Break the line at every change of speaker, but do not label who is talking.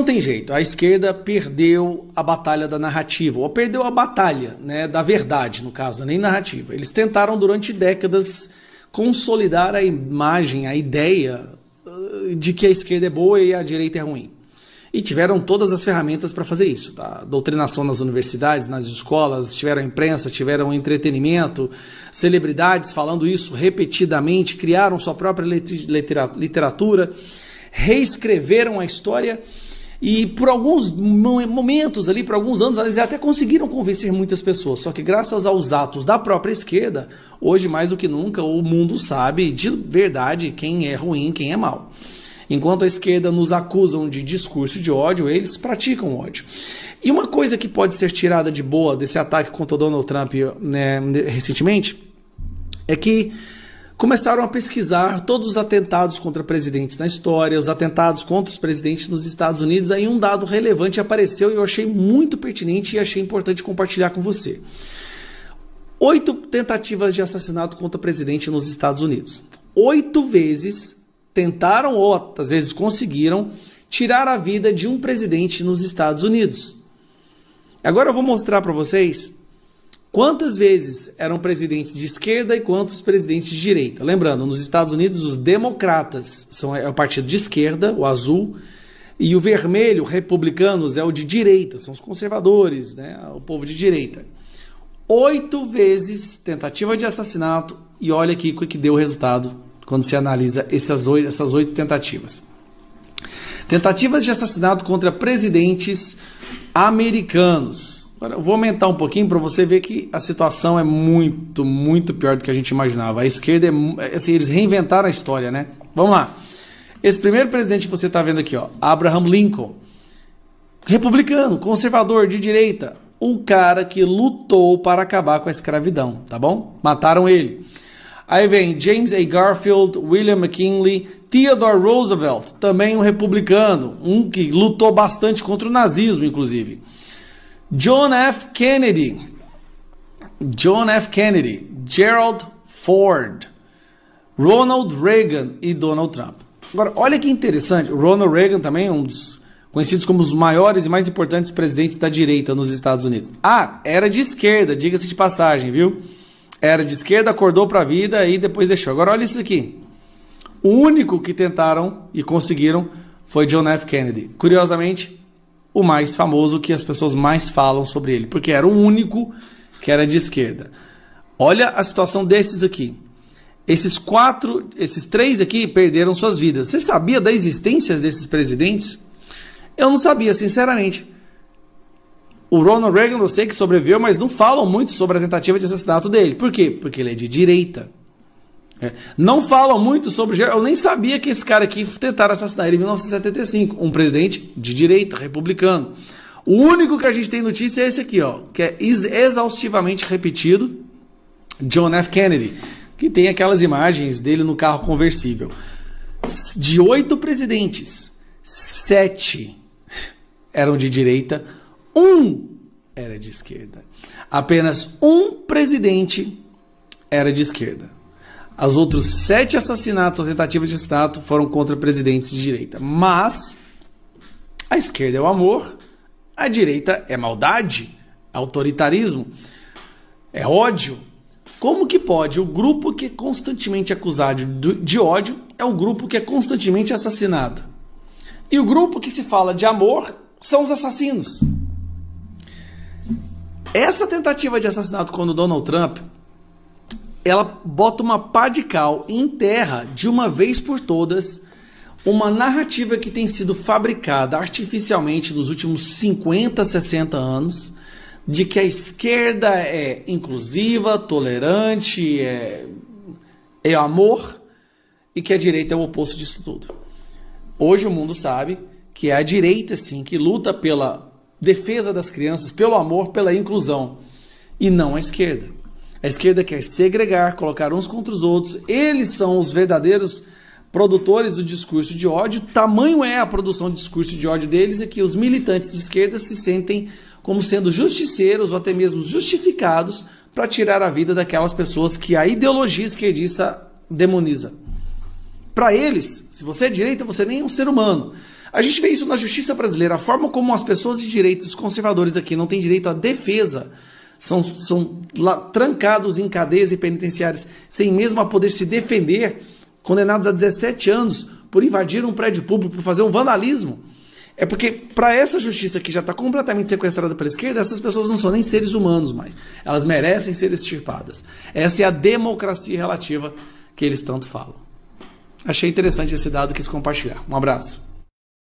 Não tem jeito, a esquerda perdeu a batalha da narrativa, ou perdeu a batalha né, da verdade, no caso, né, nem narrativa. Eles tentaram durante décadas consolidar a imagem, a ideia eh, de que a esquerda é boa e a direita é ruim. E tiveram todas as ferramentas para fazer isso. Tá? Doutrinação nas universidades, nas escolas, tiveram imprensa, tiveram entretenimento, celebridades falando isso repetidamente, criaram sua própria literatura, reescreveram a história e por alguns momentos ali, por alguns anos, eles até conseguiram convencer muitas pessoas. Só que graças aos atos da própria esquerda, hoje mais do que nunca, o mundo sabe de verdade quem é ruim, quem é mal. Enquanto a esquerda nos acusam de discurso de ódio, eles praticam ódio. E uma coisa que pode ser tirada de boa desse ataque contra o Donald Trump né, recentemente é que começaram a pesquisar todos os atentados contra presidentes na história, os atentados contra os presidentes nos Estados Unidos. Aí um dado relevante apareceu e eu achei muito pertinente e achei importante compartilhar com você. Oito tentativas de assassinato contra presidente nos Estados Unidos. Oito vezes tentaram ou às vezes conseguiram tirar a vida de um presidente nos Estados Unidos. Agora eu vou mostrar para vocês quantas vezes eram presidentes de esquerda e quantos presidentes de direita. Lembrando, nos Estados Unidos, os democratas são é o partido de esquerda, o azul, e o vermelho, republicanos, é o de direita, são os conservadores, né, o povo de direita. Oito vezes tentativa de assassinato, e olha aqui o que deu o resultado quando se analisa essas oito, essas oito tentativas. Tentativas de assassinato contra presidentes americanos. Agora, eu vou aumentar um pouquinho para você ver que a situação é muito, muito pior do que a gente imaginava. A esquerda é. é assim, eles reinventaram a história, né? Vamos lá. Esse primeiro presidente que você está vendo aqui, ó, Abraham Lincoln. Republicano, conservador, de direita. Um cara que lutou para acabar com a escravidão, tá bom? Mataram ele. Aí vem James A. Garfield, William McKinley, Theodore Roosevelt, também um republicano, um que lutou bastante contra o nazismo, inclusive. John F. Kennedy, John F. Kennedy, Gerald Ford, Ronald Reagan e Donald Trump. Agora, olha que interessante, Ronald Reagan também é um dos conhecidos como os maiores e mais importantes presidentes da direita nos Estados Unidos. Ah, era de esquerda, diga-se de passagem, viu? Era de esquerda, acordou para a vida e depois deixou. Agora olha isso aqui. O único que tentaram e conseguiram foi John F. Kennedy. Curiosamente, o mais famoso que as pessoas mais falam sobre ele, porque era o único que era de esquerda. Olha a situação desses aqui. Esses quatro, esses três aqui perderam suas vidas. Você sabia da existência desses presidentes? Eu não sabia, sinceramente. O Ronald Reagan, eu sei que sobreviveu, mas não falam muito sobre a tentativa de assassinato dele. Por quê? Porque ele é de direita. É. Não falam muito sobre. Eu nem sabia que esse cara aqui tentaram assassinar ele em 1975, um presidente de direita, republicano. O único que a gente tem notícia é esse aqui, ó, que é exaustivamente repetido: John F. Kennedy, que tem aquelas imagens dele no carro conversível. De oito presidentes, sete eram de direita, um era de esquerda. Apenas um presidente era de esquerda. As outros sete assassinatos ou tentativas de assassinato foram contra presidentes de direita. Mas a esquerda é o amor, a direita é maldade, é autoritarismo, é ódio. Como que pode? O grupo que é constantemente acusado de ódio é o grupo que é constantemente assassinado. E o grupo que se fala de amor são os assassinos. Essa tentativa de assassinato quando Donald Trump ela bota uma pá de cal em terra de uma vez por todas uma narrativa que tem sido fabricada artificialmente nos últimos 50, 60 anos de que a esquerda é inclusiva, tolerante, é, é amor e que a direita é o oposto disso tudo. Hoje o mundo sabe que é a direita sim que luta pela defesa das crianças, pelo amor, pela inclusão e não a esquerda. A esquerda quer segregar, colocar uns contra os outros. Eles são os verdadeiros produtores do discurso de ódio. Tamanho é a produção de discurso de ódio deles é que os militantes de esquerda se sentem como sendo justiceiros ou até mesmo justificados para tirar a vida daquelas pessoas que a ideologia esquerdista demoniza. Para eles, se você é direita, você nem é um ser humano. A gente vê isso na justiça brasileira, a forma como as pessoas de direita, os conservadores aqui, não têm direito à defesa são, são lá, trancados em cadeias e penitenciárias, sem mesmo a poder se defender, condenados a 17 anos por invadir um prédio público, por fazer um vandalismo. É porque, para essa justiça que já está completamente sequestrada pela esquerda, essas pessoas não são nem seres humanos mais. Elas merecem ser extirpadas. Essa é a democracia relativa que eles tanto falam. Achei interessante esse dado, quis compartilhar. Um abraço.